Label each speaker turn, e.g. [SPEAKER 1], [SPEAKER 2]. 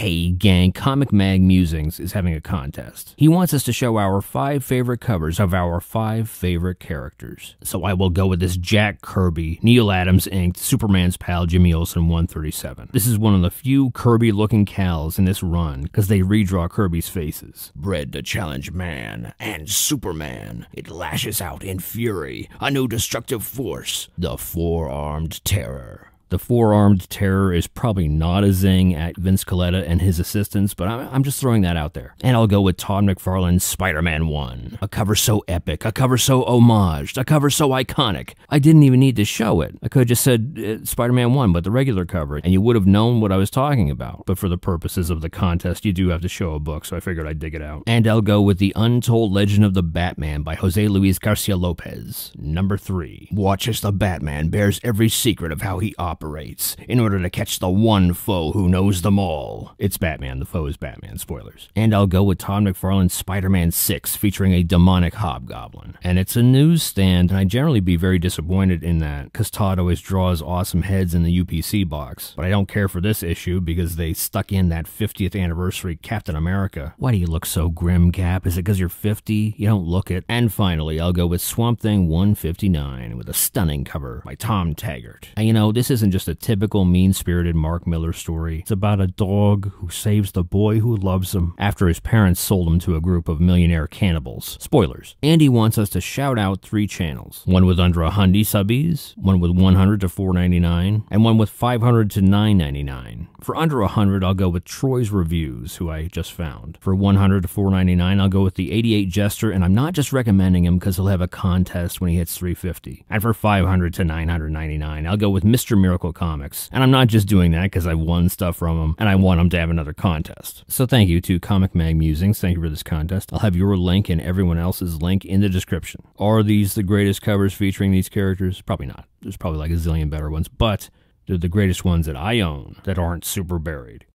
[SPEAKER 1] Hey gang, Comic Mag Musings is having a contest. He wants us to show our five favorite covers of our five favorite characters. So I will go with this Jack Kirby, Neil Adams inked Superman's pal Jimmy Olsen 137. This is one of the few Kirby looking cows in this run because they redraw Kirby's faces. Bred to challenge man and Superman, it lashes out in fury, a new destructive force, the four armed terror. The four armed terror is probably not a zing at Vince Coletta and his assistants, but I'm, just throwing that out there. And I'll go with Todd McFarlane's Spider Man 1. A cover so epic, a cover so homaged, a cover so iconic. I didn't even need to show it. I could have just said uh, Spider Man 1, but the regular cover, and you would have known what I was talking about. But for the purposes of the contest, you do have to show a book, so I figured I'd dig it out. And I'll go with The Untold Legend of the Batman by Jose Luis Garcia Lopez. Number 3. Watch as the Batman bears every secret of how he operates operates in order to catch the one foe who knows them all. It's Batman. The foe is Batman. Spoilers. And I'll go with Tom McFarlane's Spider-Man 6 featuring a demonic hobgoblin. And it's a newsstand, and I generally be very disappointed in that because Todd always draws awesome heads in the UPC box. But I don't care for this issue because they stuck in that 50th anniversary Captain America. Why do you look so grim, Cap? Is it because you're 50? You don't look it. And finally, I'll go with Swamp Thing 159 with a stunning cover by Tom Taggart. And you know, this isn't than just a typical mean spirited Mark Miller story. It's about a dog who saves the boy who loves him after his parents sold him to a group of millionaire cannibals. Spoilers. Andy wants us to shout out three channels one with under a 100 subbies, one with 100 to 499, and one with 500 to 999. For under 100, I'll go with Troy's Reviews, who I just found. For 100 to 499, I'll go with the 88 Jester, and I'm not just recommending him because he'll have a contest when he hits 350. And for 500 to 999, I'll go with Mr. Miracle. Comics. And I'm not just doing that because I won stuff from them and I want them to have another contest. So thank you to Comic Mag Musings. Thank you for this contest. I'll have your link and everyone else's link in the description. Are these the greatest covers featuring these characters? Probably not. There's probably like a zillion better ones, but they're the greatest ones that I own that aren't super buried.